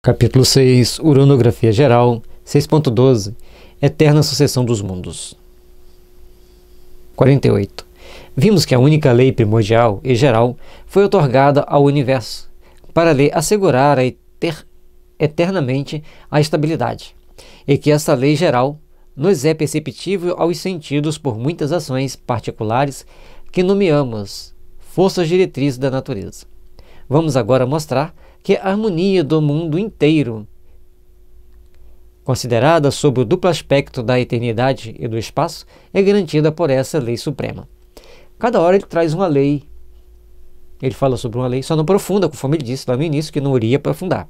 Capítulo 6 Uranografia Geral 6.12 Eterna Sucessão dos Mundos 48. Vimos que a única lei primordial e geral foi otorgada ao universo para lhe assegurar a eter eternamente a estabilidade, e que essa lei geral nos é perceptível aos sentidos por muitas ações particulares que nomeamos forças diretrizes da natureza. Vamos agora mostrar que é a harmonia do mundo inteiro. Considerada sob o duplo aspecto da eternidade e do espaço, é garantida por essa lei suprema. Cada hora ele traz uma lei. Ele fala sobre uma lei, só não profunda, conforme ele disse lá no início, que não iria aprofundar.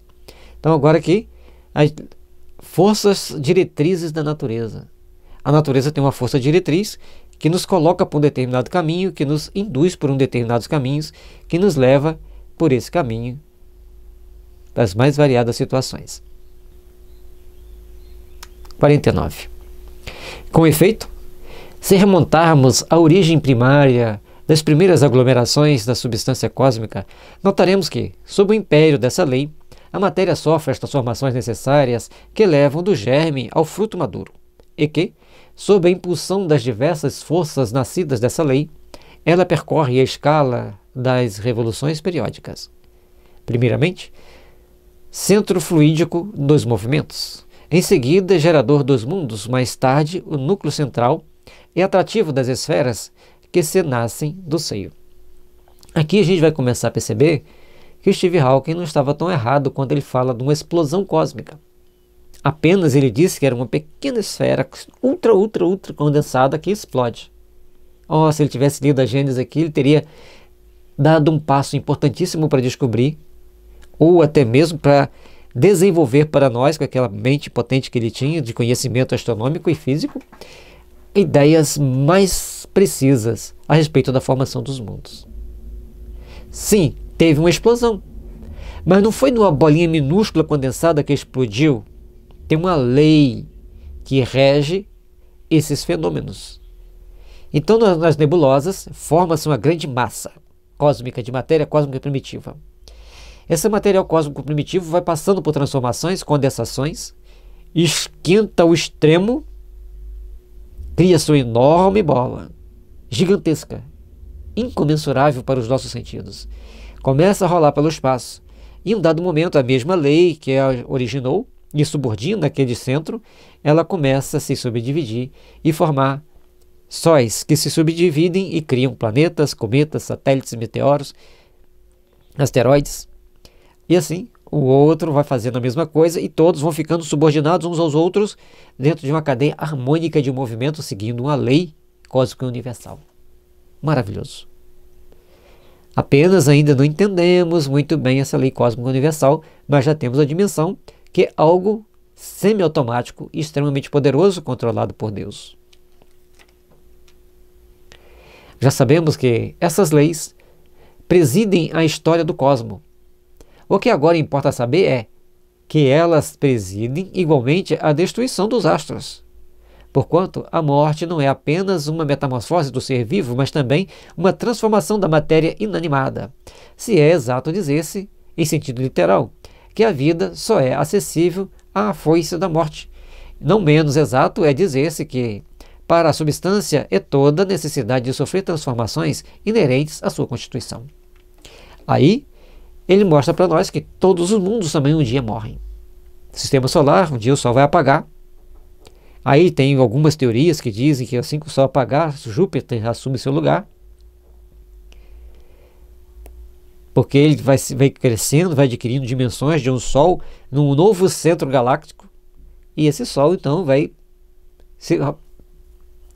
Então, agora aqui, as forças diretrizes da natureza. A natureza tem uma força diretriz que nos coloca por um determinado caminho, que nos induz por um determinados caminhos, que nos leva por esse caminho das mais variadas situações. 49. Com efeito, se remontarmos à origem primária das primeiras aglomerações da substância cósmica, notaremos que, sob o império dessa lei, a matéria sofre as transformações necessárias que levam do germe ao fruto maduro, e que, sob a impulsão das diversas forças nascidas dessa lei, ela percorre a escala das revoluções periódicas. Primeiramente, centro fluídico dos movimentos. Em seguida, gerador dos mundos, mais tarde, o núcleo central e atrativo das esferas que se nascem do seio. Aqui a gente vai começar a perceber que Steve Hawking não estava tão errado quando ele fala de uma explosão cósmica. Apenas ele disse que era uma pequena esfera ultra, ultra, ultra condensada que explode. Oh, se ele tivesse lido a Gênesis aqui, ele teria dado um passo importantíssimo para descobrir ou até mesmo para desenvolver para nós, com aquela mente potente que ele tinha de conhecimento astronômico e físico, ideias mais precisas a respeito da formação dos mundos. Sim, teve uma explosão, mas não foi numa bolinha minúscula condensada que explodiu. Tem uma lei que rege esses fenômenos. Então, nas nebulosas, forma-se uma grande massa cósmica de matéria cósmica primitiva. Esse material cósmico primitivo vai passando por transformações, condensações, esquenta o extremo, cria sua enorme bola, gigantesca, incomensurável para os nossos sentidos. Começa a rolar pelo espaço. E em um dado momento, a mesma lei que a originou e subordina aquele centro, ela começa a se subdividir e formar sóis que se subdividem e criam planetas, cometas, satélites, meteoros, asteroides. E assim, o outro vai fazendo a mesma coisa e todos vão ficando subordinados uns aos outros dentro de uma cadeia harmônica de movimento seguindo uma lei cósmica universal. Maravilhoso. Apenas ainda não entendemos muito bem essa lei cósmica universal, mas já temos a dimensão que é algo semiautomático e extremamente poderoso controlado por Deus. Já sabemos que essas leis presidem a história do cosmos o que agora importa saber é que elas presidem igualmente a destruição dos astros. Porquanto, a morte não é apenas uma metamorfose do ser vivo, mas também uma transformação da matéria inanimada. Se é exato dizer-se, em sentido literal, que a vida só é acessível à foice da morte. Não menos exato é dizer-se que, para a substância, é toda a necessidade de sofrer transformações inerentes à sua constituição. Aí ele mostra para nós que todos os mundos também um dia morrem. sistema solar, um dia o Sol vai apagar. Aí tem algumas teorias que dizem que assim que o Sol apagar, Júpiter assume seu lugar. Porque ele vai, vai crescendo, vai adquirindo dimensões de um Sol num novo centro galáctico. E esse Sol, então, vai ser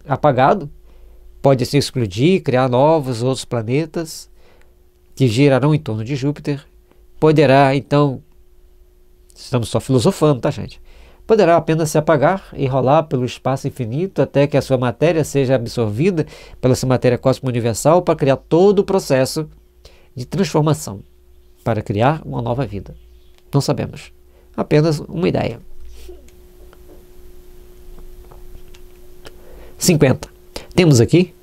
apagado. Pode se explodir, criar novos outros planetas que girarão em torno de Júpiter, poderá então, estamos só filosofando, tá gente? Poderá apenas se apagar e rolar pelo espaço infinito até que a sua matéria seja absorvida pela sua matéria cósmica universal para criar todo o processo de transformação, para criar uma nova vida. Não sabemos. Apenas uma ideia. 50. Temos aqui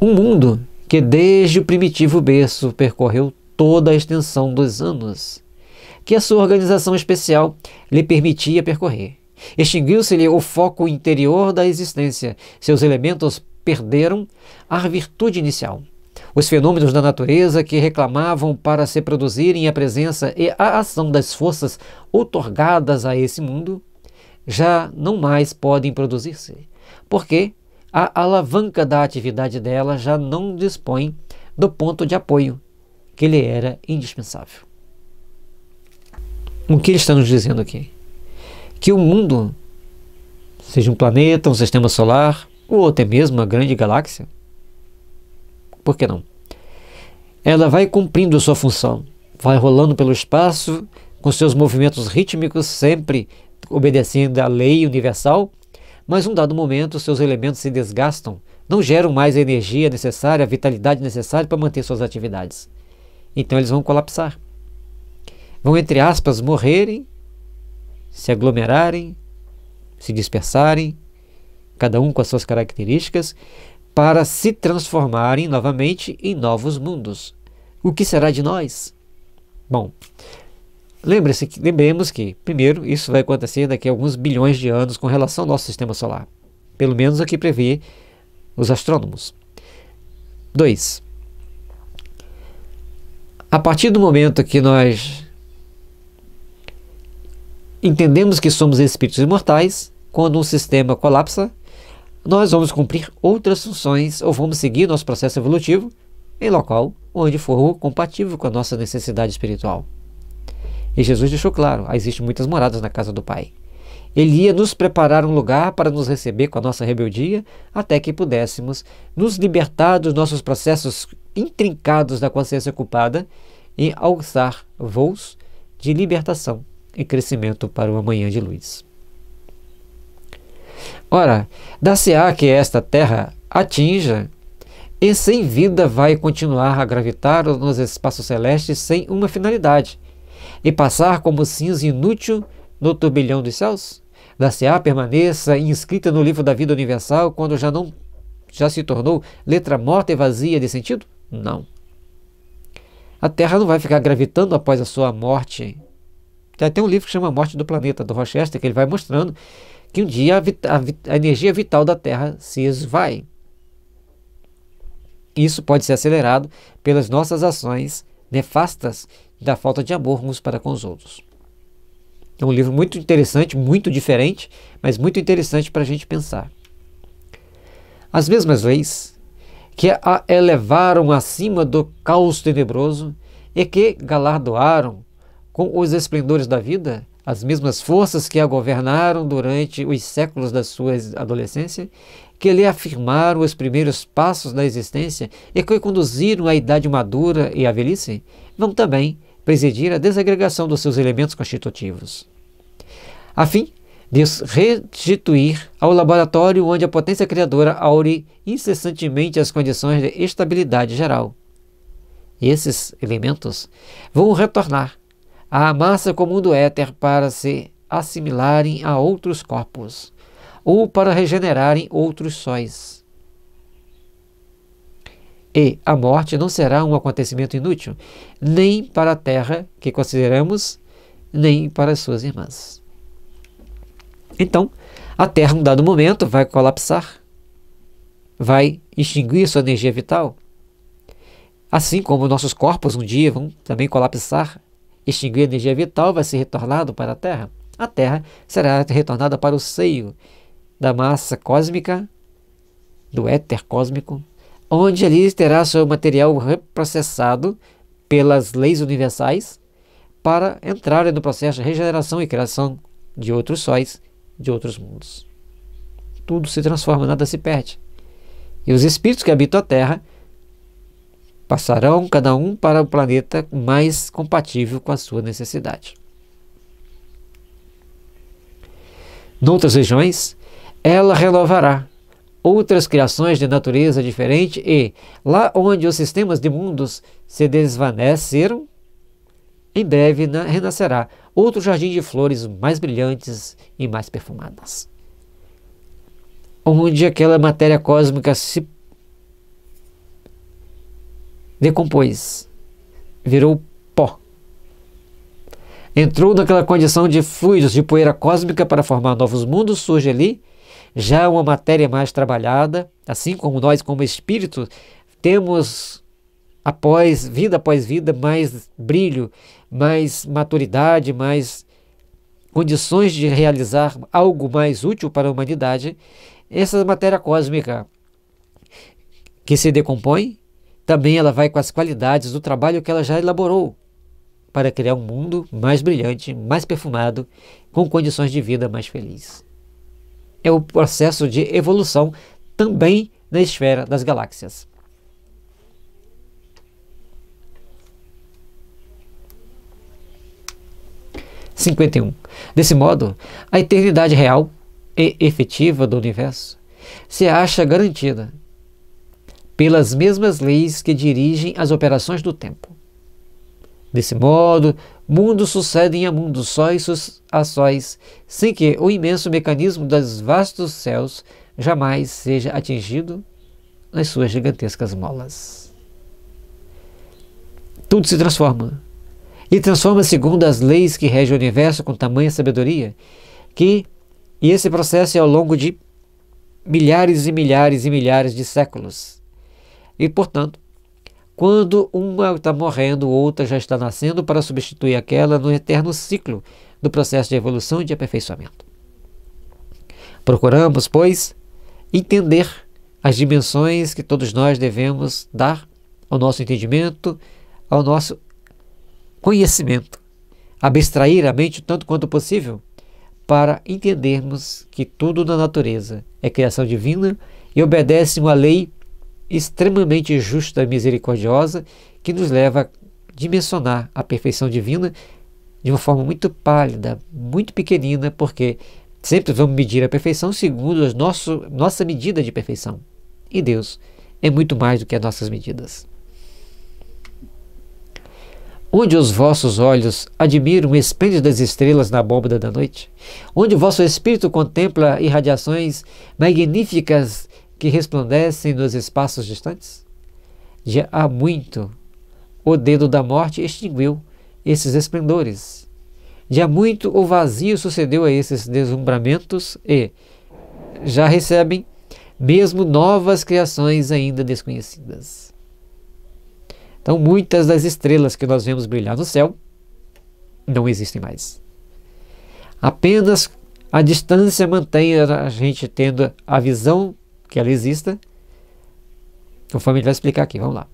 um mundo que desde o primitivo berço percorreu toda a extensão dos anos, que a sua organização especial lhe permitia percorrer. Extinguiu-se-lhe o foco interior da existência, seus elementos perderam a virtude inicial. Os fenômenos da natureza que reclamavam para se produzirem a presença e a ação das forças otorgadas a esse mundo já não mais podem produzir-se, porque a alavanca da atividade dela já não dispõe do ponto de apoio que lhe era indispensável. O que ele está nos dizendo aqui? Que o mundo, seja um planeta, um sistema solar, ou até mesmo uma grande galáxia, por que não? Ela vai cumprindo sua função, vai rolando pelo espaço com seus movimentos rítmicos, sempre obedecendo à lei universal mas um dado momento seus elementos se desgastam, não geram mais a energia necessária, a vitalidade necessária para manter suas atividades. Então eles vão colapsar. Vão, entre aspas, morrerem, se aglomerarem, se dispersarem, cada um com as suas características, para se transformarem novamente em novos mundos. O que será de nós? Bom, Lembre-se, lembremos que, primeiro, isso vai acontecer daqui a alguns bilhões de anos com relação ao nosso sistema solar. Pelo menos o que prevê os astrônomos. 2. A partir do momento que nós entendemos que somos espíritos imortais, quando um sistema colapsa, nós vamos cumprir outras funções ou vamos seguir nosso processo evolutivo em local onde for compatível com a nossa necessidade espiritual. E Jesus deixou claro: ah, existem muitas moradas na casa do Pai. Ele ia nos preparar um lugar para nos receber com a nossa rebeldia, até que pudéssemos nos libertar dos nossos processos intrincados da consciência culpada e alçar voos de libertação e crescimento para uma manhã de luz. Ora, dar-se-á que esta terra atinja e sem vida vai continuar a gravitar nos espaços celestes sem uma finalidade, e passar como cinza inútil no turbilhão dos céus? Dar-se-á permaneça inscrita no livro da vida universal quando já não já se tornou letra morta e vazia de sentido? Não. A Terra não vai ficar gravitando após a sua morte. Tem até um livro que chama Morte do Planeta, do Rochester, que ele vai mostrando que um dia a, a, a energia vital da Terra se esvai. Isso pode ser acelerado pelas nossas ações nefastas da falta de amor uns para com os outros. É um livro muito interessante, muito diferente, mas muito interessante para a gente pensar. As mesmas leis que a elevaram acima do caos tenebroso e que galardoaram com os esplendores da vida, as mesmas forças que a governaram durante os séculos da sua adolescência, que lhe afirmaram os primeiros passos da existência e que conduziram à idade madura e à velhice, vão também presidir a desagregação dos seus elementos constitutivos, a fim de os restituir ao laboratório onde a potência criadora aure incessantemente as condições de estabilidade geral. esses elementos vão retornar à massa comum do éter para se assimilarem a outros corpos, ou para regenerarem outros sóis. E a morte não será um acontecimento inútil, nem para a terra que consideramos, nem para as suas irmãs. Então, a terra, num dado momento, vai colapsar, vai extinguir sua energia vital. Assim como nossos corpos um dia vão também colapsar, extinguir a energia vital, vai ser retornado para a Terra. A Terra será retornada para o seio da massa cósmica, do éter cósmico, onde ali terá seu material reprocessado pelas leis universais para entrar no processo de regeneração e criação de outros sóis, de outros mundos. Tudo se transforma, nada se perde. E os espíritos que habitam a Terra passarão cada um para o planeta mais compatível com a sua necessidade. Noutras regiões, ela renovará outras criações de natureza diferente e, lá onde os sistemas de mundos se desvaneceram, em breve renascerá outro jardim de flores mais brilhantes e mais perfumadas. Onde aquela matéria cósmica se decompôs, virou pó. Entrou naquela condição de fluidos de poeira cósmica para formar novos mundos, surge ali já é uma matéria mais trabalhada, assim como nós, como espírito, temos após vida após vida mais brilho, mais maturidade, mais condições de realizar algo mais útil para a humanidade, essa matéria cósmica que se decompõe, também ela vai com as qualidades do trabalho que ela já elaborou para criar um mundo mais brilhante, mais perfumado, com condições de vida mais feliz é o processo de evolução também na esfera das galáxias. (51) Desse modo, a eternidade real e efetiva do universo se acha garantida pelas mesmas leis que dirigem as operações do tempo. Desse modo, Mundos sucedem a mundos, sóis a sóis, sem que o imenso mecanismo dos vastos céus jamais seja atingido nas suas gigantescas molas. Tudo se transforma. E transforma segundo as leis que regem o universo com tamanha sabedoria, que e esse processo é ao longo de milhares e milhares e milhares de séculos. E, portanto, quando uma está morrendo, outra já está nascendo para substituir aquela no eterno ciclo do processo de evolução e de aperfeiçoamento. Procuramos, pois, entender as dimensões que todos nós devemos dar ao nosso entendimento, ao nosso conhecimento. Abstrair a mente o tanto quanto possível para entendermos que tudo na natureza é criação divina e obedece uma lei extremamente justa e misericordiosa que nos leva a dimensionar a perfeição divina de uma forma muito pálida, muito pequenina, porque sempre vamos medir a perfeição segundo a nosso, nossa medida de perfeição. E Deus é muito mais do que as nossas medidas. Onde os vossos olhos admiram o esplêndido das estrelas na abóbada da noite? Onde o vosso espírito contempla irradiações magníficas que resplandecem nos espaços distantes? Já há muito o dedo da morte extinguiu esses esplendores. Já muito o vazio sucedeu a esses deslumbramentos e já recebem mesmo novas criações ainda desconhecidas. Então, muitas das estrelas que nós vemos brilhar no céu não existem mais. Apenas a distância mantém a gente tendo a visão que ela exista, conforme ele vai explicar aqui. Vamos lá.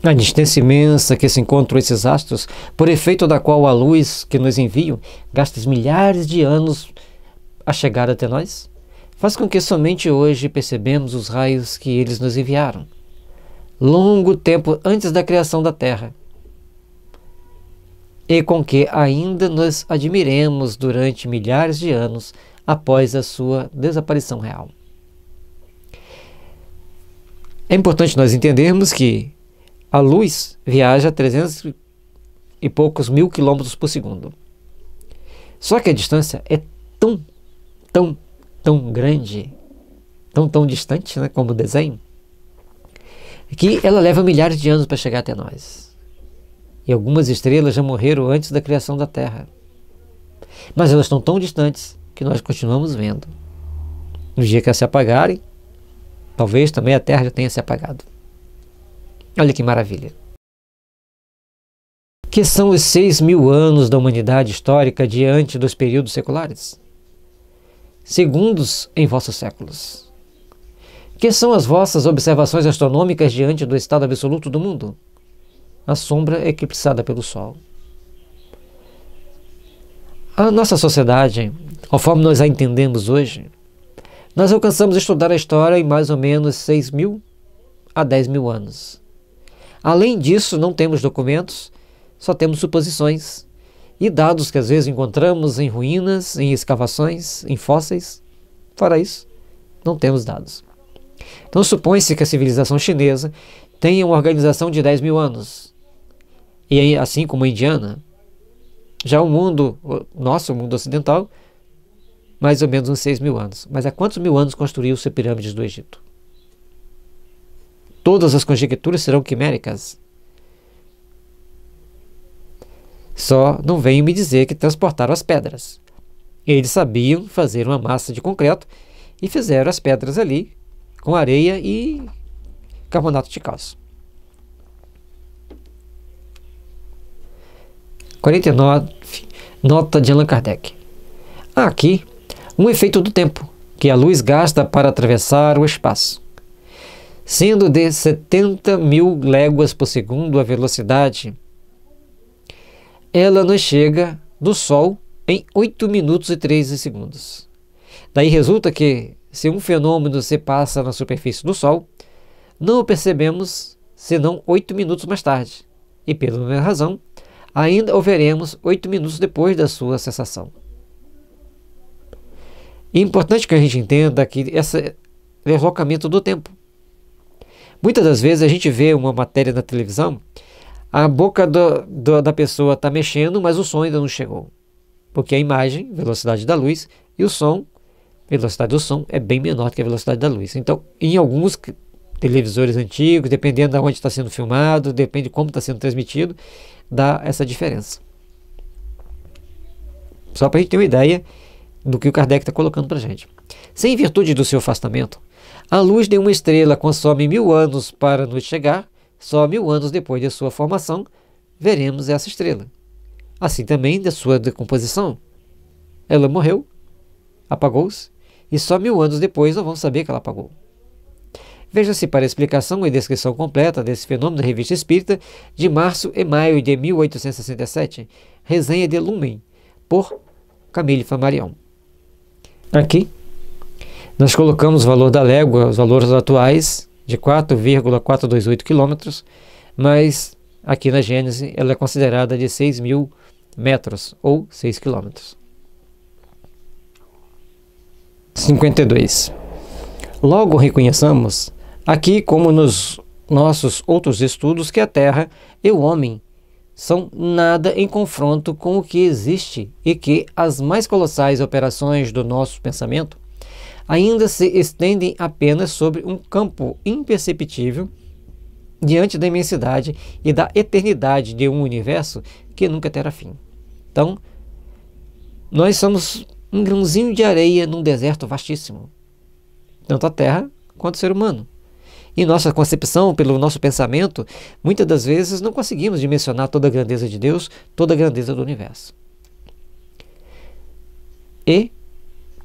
Na distância imensa que se encontram esses astros, por efeito da qual a luz que nos enviam gasta milhares de anos a chegar até nós, faz com que somente hoje percebemos os raios que eles nos enviaram, longo tempo antes da criação da Terra, e com que ainda nos admiremos durante milhares de anos após a sua desaparição real. É importante nós entendermos que a luz viaja a 300 e poucos mil quilômetros por segundo. Só que a distância é tão, tão, tão grande, tão, tão distante, né, como o desenho, que ela leva milhares de anos para chegar até nós. E algumas estrelas já morreram antes da criação da Terra. Mas elas estão tão distantes que nós continuamos vendo. No dia que elas se apagarem, Talvez também a Terra já tenha se apagado. Olha que maravilha. Que são os seis mil anos da humanidade histórica diante dos períodos seculares? Segundos em vossos séculos. Que são as vossas observações astronômicas diante do estado absoluto do mundo? A sombra eclipsada pelo Sol. A nossa sociedade, conforme nós a entendemos hoje, nós alcançamos estudar a história em mais ou menos 6 mil a 10 mil anos. Além disso, não temos documentos, só temos suposições e dados que às vezes encontramos em ruínas, em escavações, em fósseis. Fora isso, não temos dados. Então supõe-se que a civilização chinesa tenha uma organização de 10 mil anos. E assim como a indiana, já o mundo, nosso mundo ocidental, mais ou menos uns 6 mil anos. Mas há quantos mil anos construiu-se pirâmides do Egito? Todas as conjecturas serão quiméricas. Só não venham me dizer que transportaram as pedras. Eles sabiam fazer uma massa de concreto e fizeram as pedras ali com areia e carbonato de cálcio. 49 Nota de Allan Kardec. Aqui um efeito do tempo que a luz gasta para atravessar o espaço. Sendo de 70 mil léguas por segundo a velocidade, ela nos chega do Sol em 8 minutos e 13 segundos. Daí resulta que, se um fenômeno se passa na superfície do Sol, não o percebemos senão 8 minutos mais tarde, e pela mesma razão, ainda o veremos 8 minutos depois da sua cessação é importante que a gente entenda que esse é deslocamento do tempo. Muitas das vezes a gente vê uma matéria na televisão, a boca do, do, da pessoa está mexendo, mas o som ainda não chegou. Porque a imagem, velocidade da luz, e o som, velocidade do som, é bem menor que a velocidade da luz. Então, em alguns televisores antigos, dependendo de onde está sendo filmado, depende de como está sendo transmitido, dá essa diferença. Só para a gente ter uma ideia do que o Kardec está colocando para a gente. Sem virtude do seu afastamento, a luz de uma estrela consome mil anos para nos chegar, só mil anos depois de sua formação veremos essa estrela. Assim também da sua decomposição. Ela morreu, apagou-se, e só mil anos depois nós vamos saber que ela apagou. Veja-se para a explicação e descrição completa desse fenômeno na Revista Espírita de março e maio de 1867, resenha de Lumen, por Camille Famarião. Aqui, nós colocamos o valor da légua, os valores atuais, de 4,428 quilômetros, mas aqui na Gênese ela é considerada de 6 mil metros ou 6 quilômetros. 52. Logo reconheçamos, aqui como nos nossos outros estudos, que a Terra e é o homem são nada em confronto com o que existe e que as mais colossais operações do nosso pensamento ainda se estendem apenas sobre um campo imperceptível diante da imensidade e da eternidade de um universo que nunca terá fim. Então, nós somos um grãozinho de areia num deserto vastíssimo, tanto a Terra quanto o ser humano e nossa concepção, pelo nosso pensamento, muitas das vezes não conseguimos dimensionar toda a grandeza de Deus, toda a grandeza do universo. E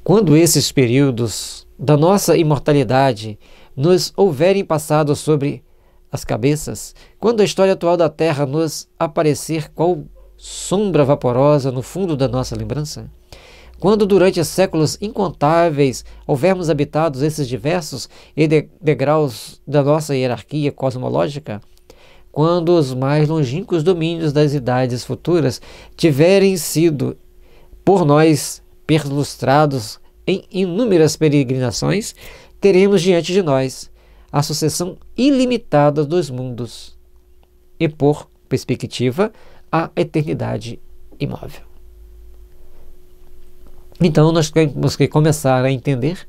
quando esses períodos da nossa imortalidade nos houverem passado sobre as cabeças, quando a história atual da Terra nos aparecer qual sombra vaporosa no fundo da nossa lembrança, quando durante séculos incontáveis houvermos habitado esses diversos degraus da nossa hierarquia cosmológica, quando os mais longínquos domínios das idades futuras tiverem sido por nós perlustrados em inúmeras peregrinações, teremos diante de nós a sucessão ilimitada dos mundos e, por perspectiva, a eternidade imóvel. Então nós temos que começar a entender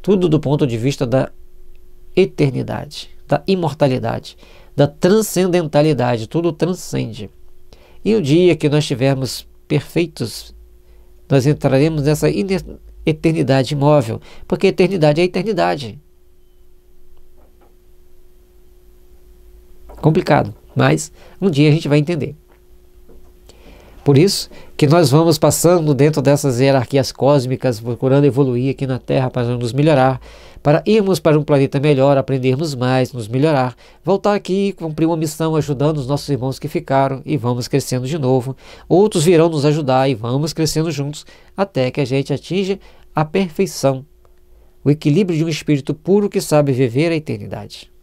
tudo do ponto de vista da eternidade, da imortalidade, da transcendentalidade, tudo transcende. E o dia que nós estivermos perfeitos, nós entraremos nessa eternidade imóvel, porque eternidade é eternidade. Complicado, mas um dia a gente vai entender. Por isso que nós vamos passando dentro dessas hierarquias cósmicas, procurando evoluir aqui na Terra para nos melhorar, para irmos para um planeta melhor, aprendermos mais, nos melhorar, voltar aqui e cumprir uma missão ajudando os nossos irmãos que ficaram e vamos crescendo de novo. Outros virão nos ajudar e vamos crescendo juntos até que a gente atinja a perfeição, o equilíbrio de um espírito puro que sabe viver a eternidade.